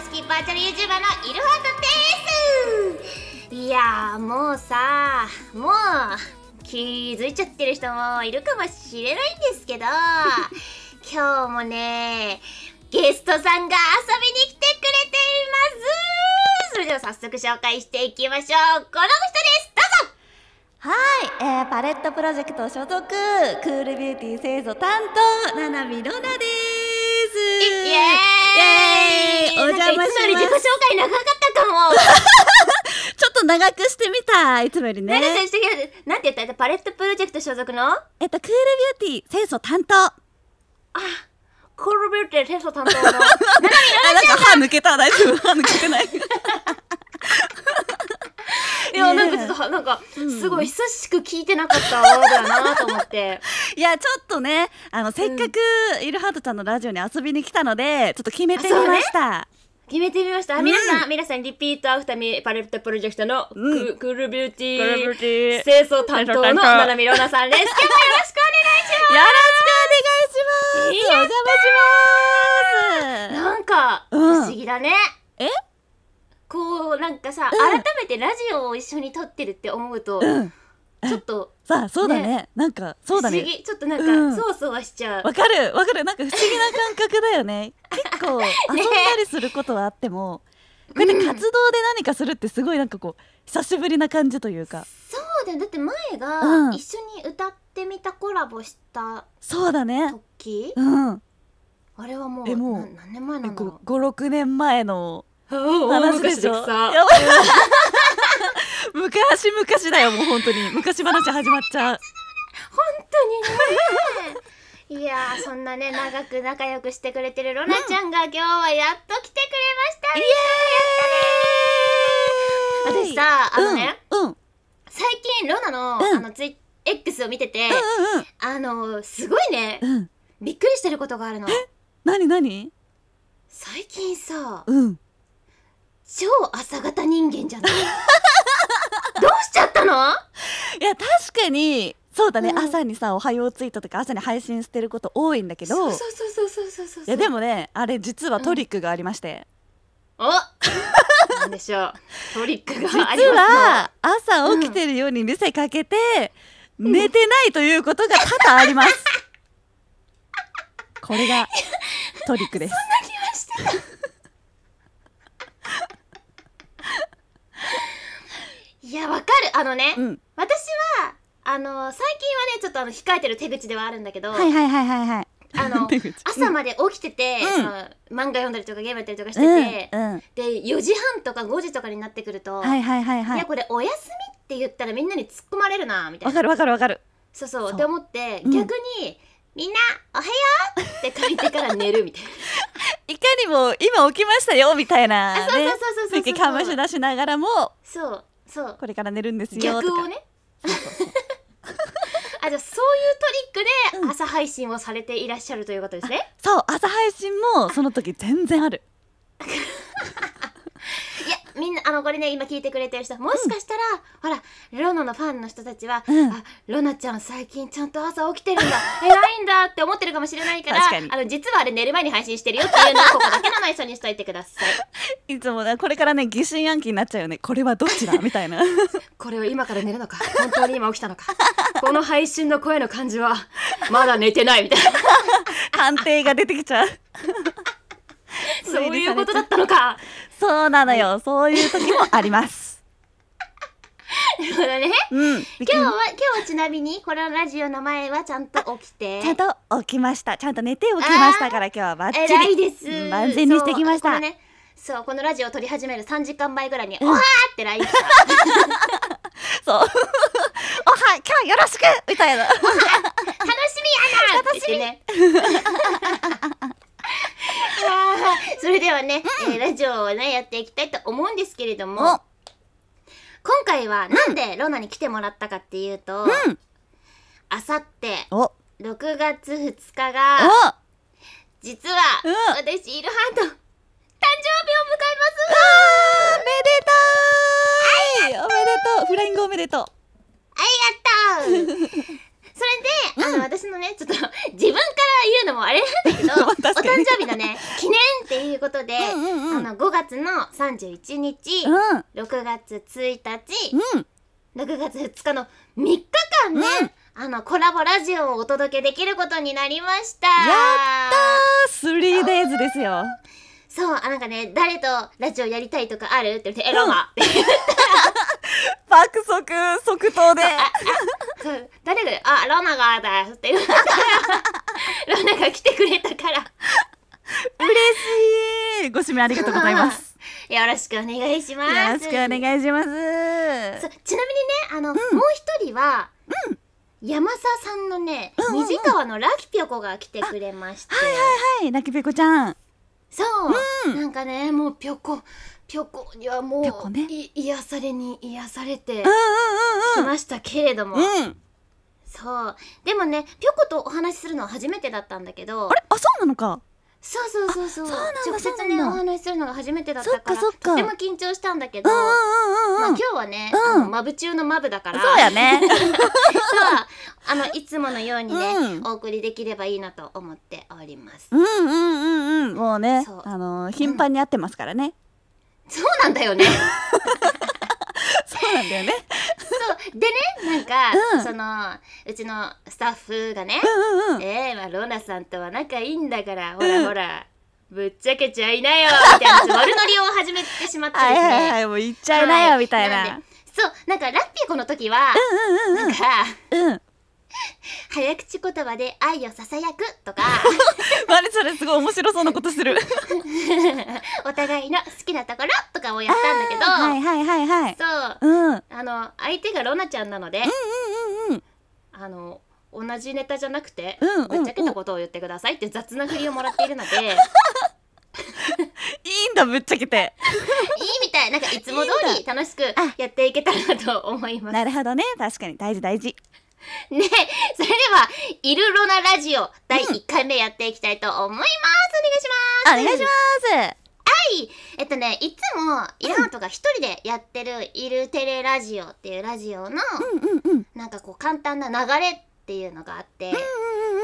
式バーチャル YouTuber のイルハートですいやもうさもう気づいちゃってる人もいるかもしれないんですけど 今日もねゲストさんが遊びに来てくれていますそれでは早速紹介していきましょうこの人ですどうぞはい、えー、パレットプロジェクト所属クールビューティー製造担当ななみろなですイエーイエーイお邪魔します自己紹介長かったかも ちょっと長くしてみたいつもよりね長てなんて言ったパレットプロジェクト所属のえっとクールビューティー清楚担当あクールビューティー清楚担当の ななみななちゃん歯抜けた大丈夫歯抜けてない いやなんかちょっとなんかすごい久しく聞いてなかったワードやなと思って いやちょっとねあのせっかくイルハートちゃんのラジオに遊びに来たのでちょっと決めてみました。決めてみました。皆さん、皆さん、リピートアフタミパレットプロジェクトのククールビューティー清掃担当のななみろなさんです。今日もよろしくお願いします。よろしくお願いします。お邪魔します。なんか、不思議だね。えこうなんかさ、うん改めてラジオを一緒に撮ってるって思うと、うんちょっと さあそうだねなんかそうだ不ね思議ちょっとなんか、うんそわそわしちゃうわかるわかるなんか不思議な感覚だよね 結構遊んだりすることはあっても、こうやって活動で何かするってすごいなんかこう久しぶりな感じというかそうだよだって前が一緒に歌ってみたコラボしたそうだね時、うんあれはもうもう何年前なんだろう56年前の話でしょ昔昔だよもう本当に昔話始まっちゃう本当にねいやそんなね長く仲良くしてくれてるロナちゃんが、今日はやっと来てくれましたイエーイ私さあのね、うんうん、最近ロナの,、あのツイ X を見てて、うんうんうん、あのすごいね、びっくりしてることがあるの。何何最近さ、うん、超朝型人間じゃない どうしちゃったのいや確かにそうだね、うん、朝にさ「おはようツイート」とか朝に配信してること多いんだけどそうそうそうそうそうそういやでもねあれ実はトリックがありまして、うん、おなんでしょうトリックがありま実は朝起きてるように見せかけて、うん、寝てないということが多々あります、これがトリックですあのね、うん、私は、あの、最近はね、ちょっとあの、控えてる手口ではあるんだけど、はいはいはいはいはい。あの 朝まで起きてて、うん、その漫画読んだりとかゲームやったりとかしてて、うんうん、で4時半とか5時とかになってくると「はいはいはいはい、いやこれお休み」って言ったらみんなに突っ込まれるなみたいなわかるわかるわかるそうそうって思って、うん、逆に「みんなおはよう!」って書いてから寝るみたいな いかにも今起きましたよみたいな、ね、そうそうそうそうそうそうそうそうそうそうそうそうそうこれから寝るんですよ逆をね あじゃそういうトリックで朝配信をされていらっしゃるということですね、うん、そう朝配信もその時全然ある みんなあのこれね今聞いてくれてる人もしかしたら、ほらロノのファンの人たちは、うんあロナちゃん最近ちゃんと朝起きてるんだ 偉いんだって思ってるかもしれないから確かにあの実はあれ寝る前に配信してるよっていうのをここだけの内緒にしといてくださいいつもねこれからね疑心暗鬼になっちゃうよねこれはどっちだみたいな これは今から寝るのか本当に今起きたのかこの配信の声の感じはまだ寝てないみたいな判定 が出てきちゃうそういうことだったのかそうなのよ。そういう時もあります。なるほどね。うん。今日は、今日ちなみに、このラジオの前はちゃんと起きて。ちゃんと起きました。ちゃんと寝て起きましたから、今日はバッチリ。いです、万全にしてきました。ね、そう、このラジオを撮り始める3時間前ぐらいに、うん、おはーって LINE した。そう。おは、今日よろしくみたいな。楽しみやな楽しみね。それではね、うん、えー、ラジオをね、やっていきたいと思うんですけれども、今回はなんでロナに来てもらったかっていうと、あさって、6月2日が、実は、私、イルハート、誕生日を迎えますわーめでたいおめでとうフライングおめでとうありがとう で、あの、私のね、ちょっと、自分から言うのもあれなんだけど、お誕生日のね、記念っていうことで、うんうんうん、あの、5月の31日、うん、6月1日、うん、6月2日の3日間ね、うんあの、コラボラジオをお届けできることになりました。やったー !3days ですよ。そう、あ、なんかね、誰とラジオやりたいとかあるって言って、え、ロマって言った。爆速、即答で。く誰が「あロナがだ」って言ったらロナが来てくれたから嬉しいご指名ありがとうございます よろしくお願いしますよろしくお願いしますちなみにねあの、うん、もう一人は、うん、山沢さんのね、う虹川のラキピョコが来てくれましてはいはいはいラキピョコちゃんそう、うん、なんかねもうピョコピョコにはもう、ね、癒されに癒されてきましたけれども、うん、そうでもねピョコとお話しするのは初めてだったんだけどあれあそうなのかそうそうそうそう直接ねお話しするのが初めてだったからとても緊張したんだけど、うんうんうんうん、まあ、今日はね、うん、マブ中のマブだからそうやね あのいつものようにね、うん、お送りできればいいなと思っておりますうんうんうんうんもうねあのー、頻繁に会ってますからね、そうなんだよね。そうなんだよね。そうでねなんか、うんそのうちのスタッフがね、うんうんうん。えー、まあロナさんとは仲いいんだからほうんらほら、ぶっちゃけちゃいなよみたいなちょっ悪ノリを始めてしまってはいはいはい、もう言っちゃいなよみたいな。んでそうなんかラッピー子の時は、うんうんうんなんかうん。うん。早口言葉で愛をささやくとか あれそれすごい面白そうなことする お互いの好きなところとかをやったんだけどはいはいはいはいそう、うん、あの相手がロナちゃんなので、あの同じネタじゃなくて、ぶっちゃけたことを言ってくださいって雑な振りをもらっているので いいんだぶっちゃけていいみたいなんかいつも通り楽しくやっていけたらと思いますなるほどね確かに大事大事ね、それでは、イルロナラジオ第1回目やっていきたいと思います。お願いします。お願いします。はいえっとね、いつも、イランとか一人でやってるイルテレラジオっていうラジオの、なんかこう簡単な流れっていうのがあって、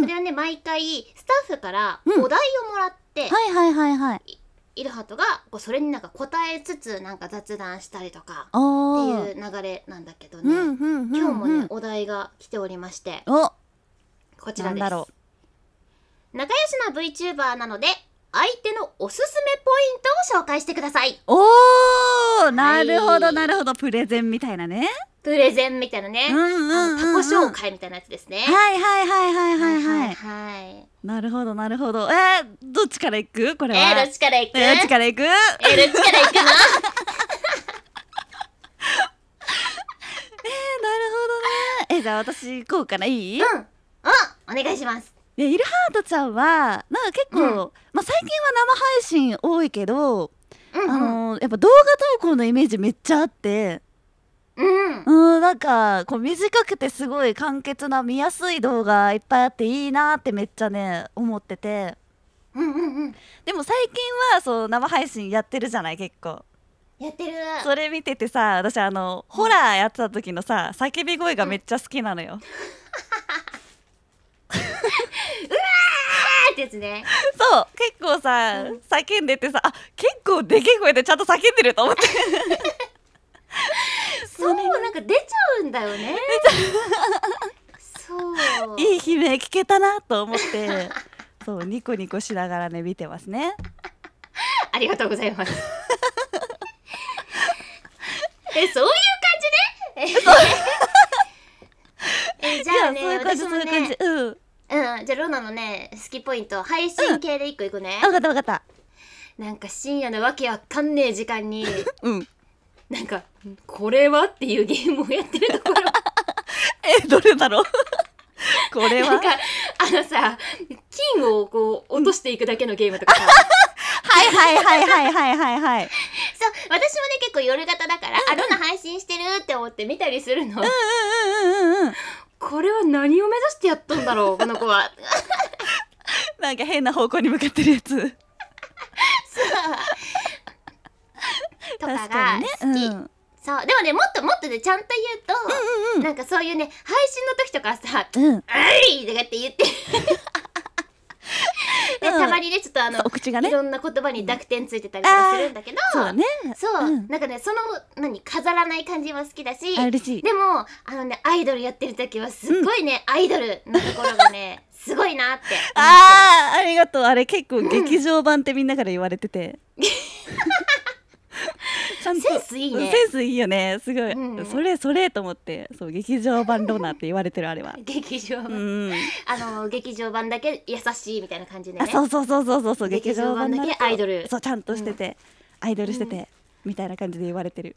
それはね、毎回スタッフからお題をもらって、はいはいはいはい。イルハトがこうそれになんか答えつつなんか雑談したりとかっていう流れなんだけどね、うんうんうんうん、今日もねお題が来ておりましてこちらです仲良しな VTuber なので相手のおすすめポイントを紹介してくださいおーなるほどなるほど、はい、プレゼンみたいなねプレゼンみたいなね。うんうんうんうん、タコ紹介みたいなやつですね。はいはいはいはいはいはい。はい、はい、なるほどなるほど。えー、どっちから行くこれは。えー、どっちから行く、えー、どっちから行くえー、どっちから行くの えー、なるほどね。えー、じゃあ私行こうかな。いいうん。お願いします。でイルハートちゃんはなんか結構、うん、まあ、最近は生配信多いけど、うんうん、あのー、やっぱ動画投稿のイメージめっちゃあって。うん、なんかこう短くてすごい簡潔な見やすい動画いっぱいあっていいなってめっちゃね思ってて、うんうんうん、でも最近はそう生配信やってるじゃない結構やってるそれ見ててさ私あの、ホラーやってた時のさ叫び声がめっちゃ好きなのよ、うん、うわーってですねそう結構さ、うん、叫んでてさあ結構でけえ声でちゃんと叫んでると思って そうなんか出ちゃうんだよねそういい悲鳴聞けたなと思って そうニコニコしながらね見てますねありがとうございます えそういう感じねえじゃあねそういう感じそういう感じうんうん、じゃあロナのね好きポイント配信系で一個いくね、うん、分かった分かったなんか深夜のわけわかんねえ時間に、うん、なんか「これは?」っていうゲームをやってるところ えどれだろう これはなんかあのさ金をこう落としていくだけのゲームとかさはい はいはいはいはいはいはい。そう、私もね、結構夜型だから、うんうん、あ、どんな配信してるって思って見たりするの。うんうんうんうんうん。これは何を目指してやったんだろう、この子は。なんか変な方向に向かってるやつ。とかが好き。そうでもねもっともっとねちゃんと言うと、うんうんうん、なんかそういうね配信の時とかさ「うん、あい!」とかって言って で、うん、たまにねちょっとあの、ね、いろんな言葉に濁点ついてたりとかするんだけど、そう、ねうん、なんかねその何飾らない感じも好きだしでもあのねアイドルやってる時はすごいね、うん、アイドルのところがね すごいなってああありがとうあれ結構劇場版ってみんなから言われてて。ちゃんとセンスいいねセンスいいよねすごい、うん、それそれと思ってそう劇場版ロナって言われてるあれは 劇場版、うん、あの劇場版だけ優しいみたいな感じで、ね、そうそうそうそうそう劇場版だけアイドルそうちゃんとしてて、うん、アイドルしてて、みたいな感じで言われてる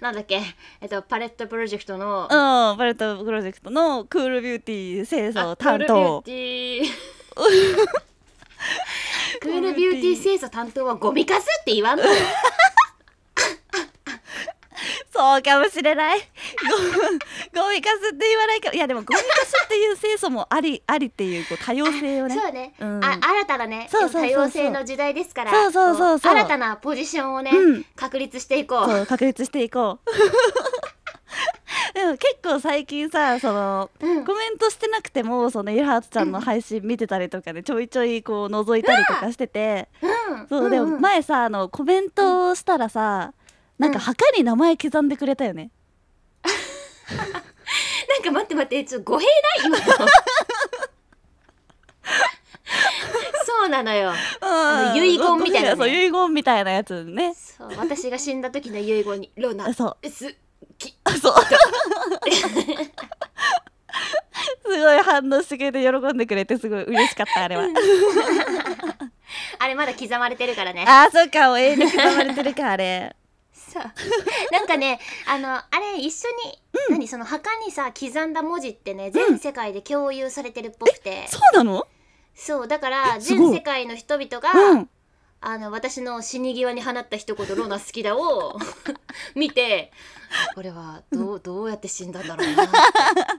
なんだっけ、えっと、パレットプロジェクトの、うん、パレットプロジェクトのクールビューティー清掃担当。クールビューティー清掃担当はゴミカスって言わんのそうかもしれないゴミ かすって言わないど、いやでもゴミかすっていう清楚もありありっていうこう多様性をねそうね、うん、あ新たなね多様性の時代ですからそうそうそうそう新たなポジションをね、うん、確立していこう確立していこう でも結構最近さその、うん、コメントしてなくてもそのイハーツちゃんの配信見てたりとかで、ちょいちょいこう覗いたりとかしてて、うん、そうでも前さあのコメントしたらさ、なんか墓に名前刻んでくれたよね、なんか待って待ってちょっと語弊ない今の そうなのよあの遺言みたいなね遺言みたいなやつねそう私が死んだ時の遺言に「ロナそうすき」あそうすごい反応してくれて喜んでくれてすごい嬉しかったあれは あれまだ刻まれてるからねあーそっかもう永遠に刻まれてるかあれさ なんかねあのあれ一緒に、うん、何その墓にさ刻んだ文字ってね全世界で共有されてるっぽくて、うん、そうなのそうだから全世界の人々が、うん、あの私の死に際に放った一言「ローナ好きだ」を 見てこれはどうどうやって死んだんだろうなって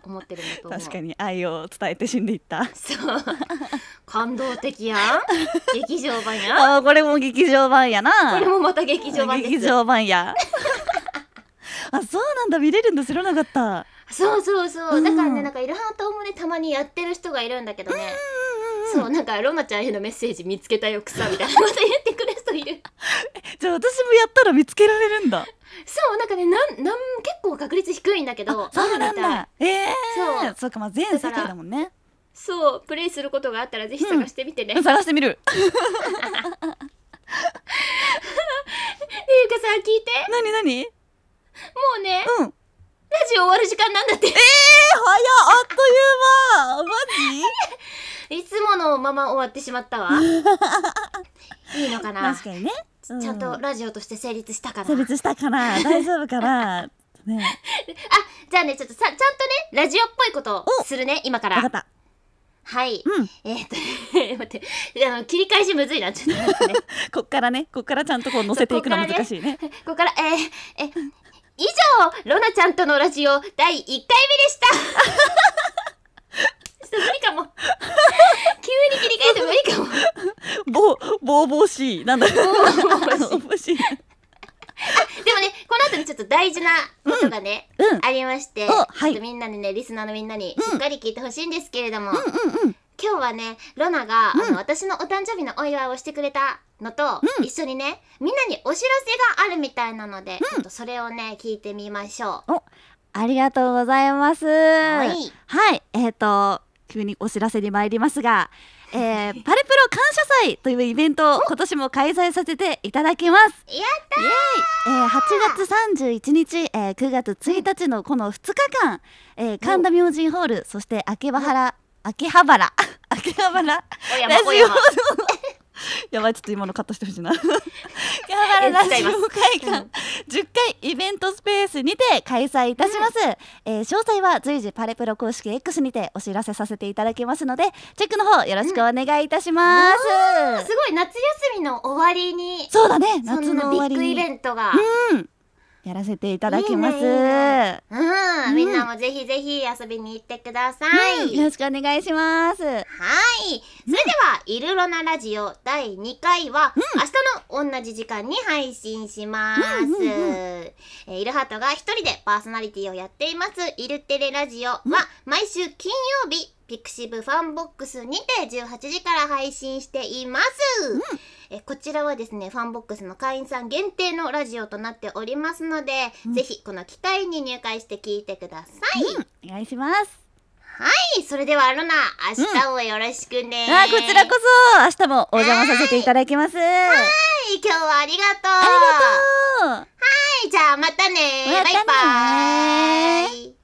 思ってるんと思う確かに愛を伝えて死んでいったそう感動的やん劇場版や あこれも劇場版やなこれもまた劇場版です劇場版や あそうなんだ見れるんだ知らなかったそうそうそう、うん、だからねなんかいろはんともねたまにやってる人がいるんだけどね、うんそうなんかロマちゃんへのメッセージ見つけたよ草みたいなこと言ってくれる人いる じゃあ私もやったら見つけられるんだそうなんかねなんなん結構確率低いんだけどそうなんだええー、そうそうかまあ全世界だもんねそうプレイすることがあったらぜひ探してみてね、うん、探してみる ゆうかさん聞いてなにもうね、うん、ラジオ終わる時間なんだってええー、早あっという間マジ いつものまま終わってしまったわ いいのかな確かにね、うん、ちゃんとラジオとして成立したかな成立したかな大丈夫かなね あじゃあねちょっとさちゃんとねラジオっぽいことをするね今から分かったはい。うん、えっ、ー、と、待って、あの切り返しむずいな、ちょっと待ってね。こっからね、こっからちゃんとこう載せていくの難しいね。ここから、ね、ここからえー、え、以上、ロナちゃんとのラジオ第1回目でしたと無理かも 急に切り替えて無理かもぼぼうぼうしいなんだぼうぼうしいでもね、この後にちょっと大事なことがね、うん、ありまして、はい、ちょっとみんなにね、リスナーのみんなにしっかり聞いてほしいんですけれども、うんうんうん今日はねロナが、うん、あの私のお誕生日のお祝いをしてくれたのと、うん、一緒にねみんなにお知らせがあるみたいなので、うん、ちょっとそれをね聞いてみましょう。ありがとうございます。はい、はい、えっ、ー、と急にお知らせに参りますが、えー、パルプロ感謝祭というイベントを今年も開催させていただきます。やったーえー、!8 月31日、えー、9月1日のこの2日間、えー、神田明神ホール、そして秋葉原、秋葉原、秋葉原、ラジオのやばいちょっと今のカットしてほしいな 頑張れ、なラジオ会館10回イベントスペースにて開催いたします、うん、えー、詳細は随時パレプロ公式 X にてお知らせさせていただきますのでチェックの方よろしくお願いいたします、うん、すごい夏休みの終わりにそうだね夏の終わりにビッグイベントが、うんやらせていただきます。いいねいいねうん、うん、みんなもぜひぜひ遊びに行ってください、うん。よろしくお願いします。はい。それでは、いろいろなラジオ第2回は、うん、明日の同じ時間に配信します。うんえー、イルハートが一人でパーソナリティをやっています、イルテレラジオは、毎週金曜日、ピクシブファンボックスにて18時から配信しています。えこちらはですねファンボックスの会員さん限定のラジオとなっておりますので、うん、ぜひこの機会に入会して聞いてください、うん、お願いしますはいそれではルナ明日もよろしくね、うん、あこちらこそ明日もお邪魔させていただきますはい今日はありがとうありがとうはいじゃあまたねバイバイ